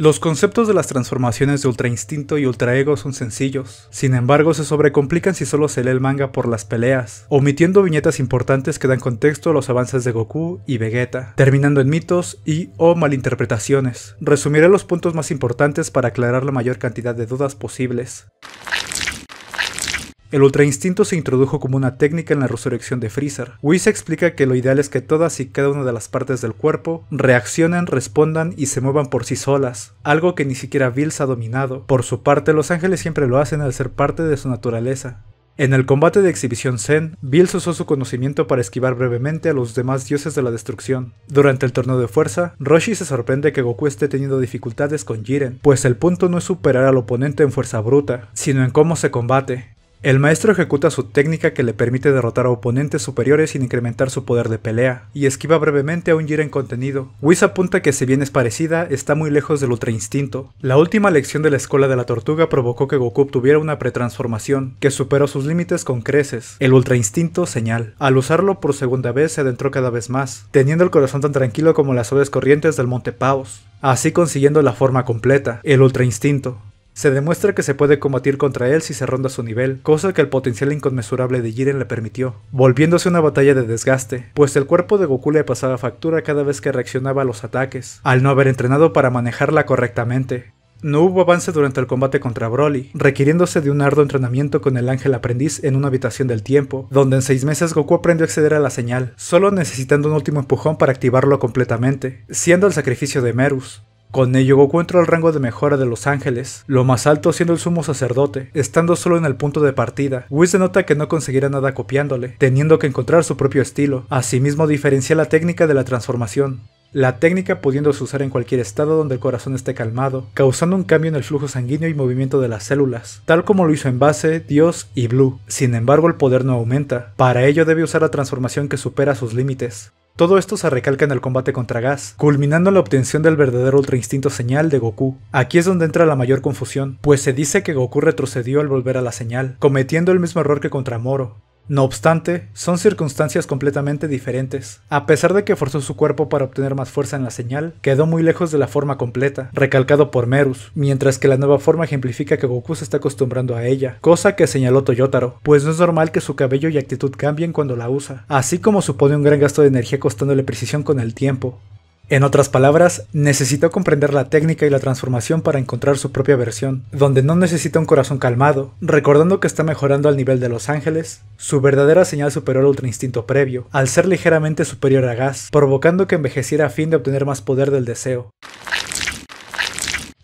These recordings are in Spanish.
Los conceptos de las transformaciones de Ultra Instinto y Ultra Ego son sencillos, sin embargo se sobrecomplican si solo se lee el manga por las peleas, omitiendo viñetas importantes que dan contexto a los avances de Goku y Vegeta, terminando en mitos y o malinterpretaciones. Resumiré los puntos más importantes para aclarar la mayor cantidad de dudas posibles. El Ultra Instinto se introdujo como una técnica en la resurrección de Freezer. Whis explica que lo ideal es que todas y cada una de las partes del cuerpo reaccionen, respondan y se muevan por sí solas, algo que ni siquiera Bills ha dominado. Por su parte, los ángeles siempre lo hacen al ser parte de su naturaleza. En el combate de exhibición Zen, Bills usó su conocimiento para esquivar brevemente a los demás dioses de la destrucción. Durante el torneo de fuerza, Roshi se sorprende que Goku esté teniendo dificultades con Jiren, pues el punto no es superar al oponente en fuerza bruta, sino en cómo se combate. El maestro ejecuta su técnica que le permite derrotar a oponentes superiores sin incrementar su poder de pelea, y esquiva brevemente a un en contenido. Whis apunta que si bien es parecida, está muy lejos del Ultra Instinto. La última lección de la Escuela de la Tortuga provocó que Goku obtuviera una pretransformación, que superó sus límites con creces, el Ultra Instinto Señal. Al usarlo por segunda vez se adentró cada vez más, teniendo el corazón tan tranquilo como las aves corrientes del Monte Paos, así consiguiendo la forma completa, el Ultra Instinto. Se demuestra que se puede combatir contra él si se ronda su nivel, cosa que el potencial inconmensurable de Jiren le permitió, volviéndose una batalla de desgaste, pues el cuerpo de Goku le pasaba factura cada vez que reaccionaba a los ataques, al no haber entrenado para manejarla correctamente. No hubo avance durante el combate contra Broly, requiriéndose de un arduo entrenamiento con el ángel aprendiz en una habitación del tiempo, donde en seis meses Goku aprendió a acceder a la señal, solo necesitando un último empujón para activarlo completamente, siendo el sacrificio de Merus. Con ello Goku entró al rango de mejora de los ángeles, lo más alto siendo el sumo sacerdote, estando solo en el punto de partida. se nota que no conseguirá nada copiándole, teniendo que encontrar su propio estilo. Asimismo diferencia la técnica de la transformación. La técnica pudiéndose usar en cualquier estado donde el corazón esté calmado, causando un cambio en el flujo sanguíneo y movimiento de las células, tal como lo hizo en base, Dios y Blue. Sin embargo, el poder no aumenta. Para ello debe usar la transformación que supera sus límites. Todo esto se recalca en el combate contra Gas, culminando en la obtención del verdadero Ultra Instinto señal de Goku. Aquí es donde entra la mayor confusión, pues se dice que Goku retrocedió al volver a la señal, cometiendo el mismo error que contra Moro, no obstante, son circunstancias completamente diferentes. A pesar de que forzó su cuerpo para obtener más fuerza en la señal, quedó muy lejos de la forma completa, recalcado por Merus, mientras que la nueva forma ejemplifica que Goku se está acostumbrando a ella, cosa que señaló Toyotaro, pues no es normal que su cabello y actitud cambien cuando la usa, así como supone un gran gasto de energía costándole precisión con el tiempo. En otras palabras, necesitó comprender la técnica y la transformación para encontrar su propia versión, donde no necesita un corazón calmado, recordando que está mejorando al nivel de Los Ángeles, su verdadera señal superó el Ultra Instinto previo, al ser ligeramente superior a Gas, provocando que envejeciera a fin de obtener más poder del deseo.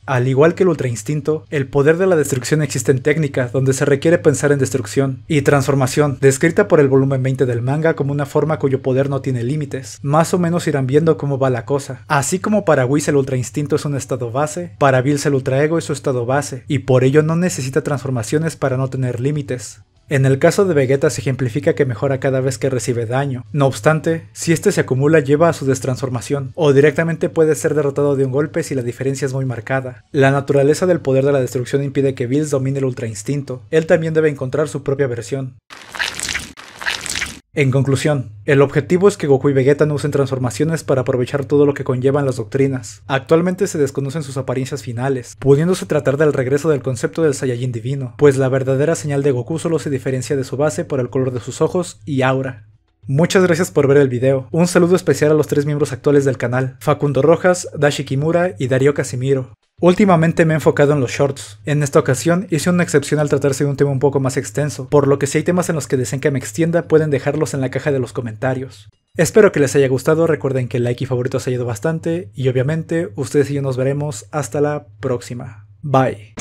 Al igual que el Ultra Instinto, el poder de la destrucción existe en técnica, donde se requiere pensar en destrucción y transformación, descrita por el volumen 20 del manga como una forma cuyo poder no tiene límites. Más o menos irán viendo cómo va la cosa. Así como para Whis el Ultra Instinto es un estado base, para Bills el Ultra Ego es su estado base, y por ello no necesita transformaciones para no tener límites. En el caso de Vegeta se ejemplifica que mejora cada vez que recibe daño. No obstante, si este se acumula lleva a su destransformación, o directamente puede ser derrotado de un golpe si la diferencia es muy marcada. La naturaleza del poder de la destrucción impide que Bills domine el Ultra Instinto, él también debe encontrar su propia versión. En conclusión, el objetivo es que Goku y Vegeta no usen transformaciones para aprovechar todo lo que conllevan las doctrinas. Actualmente se desconocen sus apariencias finales, pudiéndose tratar del regreso del concepto del Saiyajin divino, pues la verdadera señal de Goku solo se diferencia de su base por el color de sus ojos y aura. Muchas gracias por ver el video, un saludo especial a los tres miembros actuales del canal, Facundo Rojas, Dashi Kimura y Darío Casimiro. Últimamente me he enfocado en los shorts. En esta ocasión hice una excepción al tratarse de un tema un poco más extenso, por lo que si hay temas en los que deseen que me extienda, pueden dejarlos en la caja de los comentarios. Espero que les haya gustado, recuerden que el like y favoritos ha ayudado bastante, y obviamente ustedes y yo nos veremos hasta la próxima. Bye.